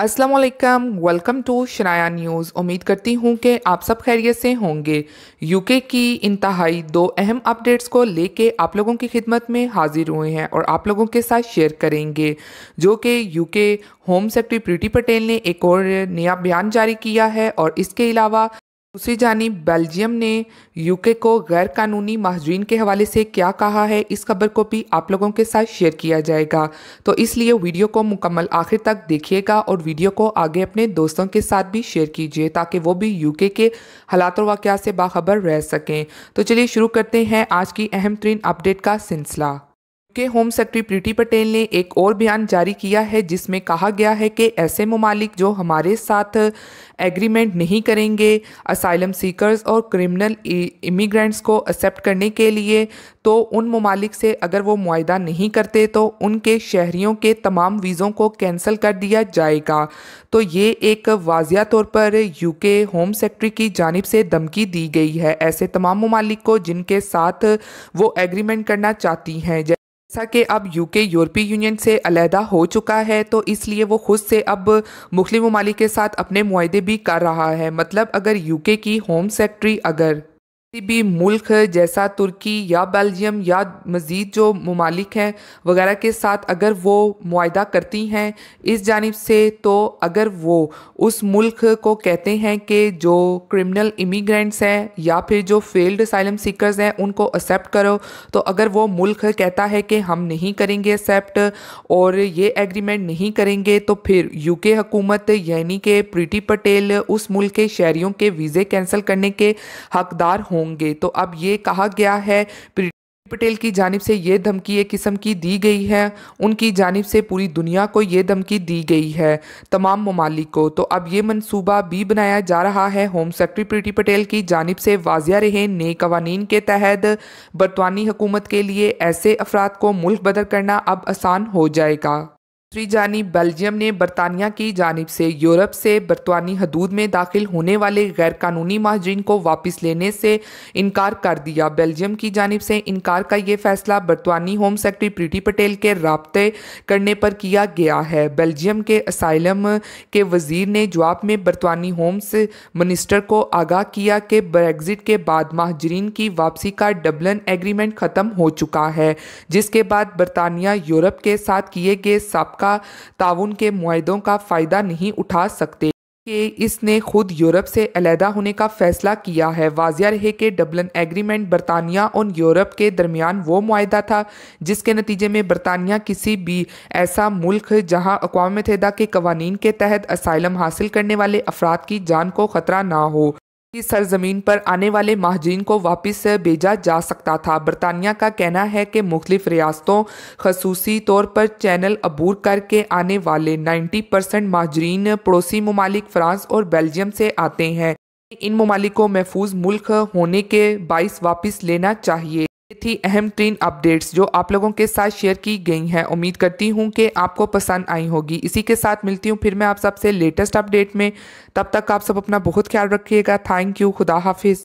अस्सलाम वालेकुम welcome to शराया news उम्मीद करती हूँ कि आप सब खैरियत से होंगे यूके की इंतहाई दो अहम अपडेट्स को लेके आप लोगों की खिदमत में हाजिर हुए हैं और आप लोगों के साथ शेयर करेंगे जो कि UK home secretary Priti Patel ने एक और नया बयान जारी किया है और इसके अलावा दूसरी जानब बेल्जियम ने यूके को गैर कानूनी महाजरीन के हवाले से क्या कहा है इस खबर को भी आप लोगों के साथ शेयर किया जाएगा तो इसलिए वीडियो को मुकम्मल आखिर तक देखिएगा और वीडियो को आगे अपने दोस्तों के साथ भी शेयर कीजिए ताकि वो भी यूके के हालात और वाक़ से बाखबर रह सकें तो चलिए शुरू करते हैं आज की अहम तरीन अपडेट का सिलसिला के होम सेक्रेटरी प्रीति पटेल ने एक और बयान जारी किया है जिसमें कहा गया है कि ऐसे ममालिक जो हमारे साथ एग्रीमेंट नहीं करेंगे असाइलम सीकर्स और क्रिमिनल इमिग्रेंट्स को एक्सेप्ट करने के लिए तो उन ममालिक से अगर वो मुआदा नहीं करते तो उनके शहरीों के तमाम वीज़ों को कैंसिल कर दिया जाएगा तो ये एक वाजिया तौर पर यूके होम सेक्रेटरी की जानब से धमकी दी गई है ऐसे तमाम ममालिक को जिनके साथ वो एग्रीमेंट करना चाहती हैं जैसा कि अब यूके यूरोपीय यूनियन से अलहदा हो चुका है तो इसलिए वो खुद से अब मुख्तु ममालिक के साथ अपने माहदे भी कर रहा है मतलब अगर यूके की होम सेक्रेटरी अगर किसी भी मुल्क जैसा तुर्की या बेल्जियम या मज़ीद जो ममालिक हैं वगैरह के साथ अगर वो मुआदा करती हैं इस जानब से तो अगर वो उस मुल्क को कहते हैं कि जो क्रिमिनल इमीग्रेंट्स हैं या फिर जो फेल्ड साइलम सीकर्स हैं उनको एक्सेप्ट करो तो अगर वो मुल्क कहता है कि हम नहीं करेंगे एक्सेप्ट और ये एग्रीमेंट नहीं करेंगे तो फिर यू के हकूमत यानी कि प्रीति पटेल उस मुल्क के शहरीों के वीज़े कैंसिल करने के हकदार हों होंगे तो अब ये कहा गया है पटेल की जानब से ये धमकी एक किस्म की दी गई है उनकी जानब से पूरी दुनिया को ये धमकी दी गई है तमाम ममालिक को तो अब ये मनसूबा भी बनाया जा रहा है होम सेक्रेटरी प्रीति पटेल की जानब से वाजिया रहे नए कवानीन के तहत बरतानी हुकूमत के लिए ऐसे अफराद को मुल्क बदर करना अब आसान हो जाएगा दूसरी जानब बेल्जियम ने बरतानिया की जानब से यूरोप से बरतानी हदूद में दाखिल होने वाले गैरकानूनी महाजरीन को वापस लेने से इनकार कर दिया बेल्जियम की जानब से इनकार का ये फैसला बरतानी होम सेक्रेटरी प्रीति पटेल के रबते करने पर किया गया है बेल्जियम के असाइलम के वजीर ने जवाब में बरतानी होम मिनिस्टर को आगाह किया कि ब्रेगजिट के बाद महाजरीन की वापसी का डबलन एग्रीमेंट ख़त्म हो चुका है जिसके बाद बरतानिया यूरोप के साथ किए गए का ताउन के माहों का फ़ायदा नहीं उठा सकते कि इसने खुद यूरोप से अलहदा होने का फैसला किया है वाजिया रहे कि डबलन एग्रीमेंट बरतानिया और यूरोप के दरमियान वो माहा था जिसके नतीजे में बरतानिया किसी भी ऐसा मुल्क जहां अकवा मतदा के कवानीन के तहत असाइलम हासिल करने वाले अफराद की जान को ख़तरा ना हो की सरजमीन पर आने वाले महाजीन को वापस भेजा जा सकता था बरतानिया का कहना है कि मुख्तफ रियासतों खसूसी तौर पर चैनल अबूर करके आने वाले 90 परसेंट महाजरीन पड़ोसी ममालिक फ्रांस और बेल्जियम से आते हैं इन ममालिक को महफूज मुल्क होने के बाईस वापस लेना चाहिए थी अहम तीन अपडेट्स जो आप लोगों के साथ शेयर की गई हैं उम्मीद करती हूँ कि आपको पसंद आई होगी इसी के साथ मिलती हूँ फिर मैं आप सबसे लेटेस्ट अपडेट में तब तक आप सब अपना बहुत ख्याल रखिएगा थैंक यू खुदा हाफिज़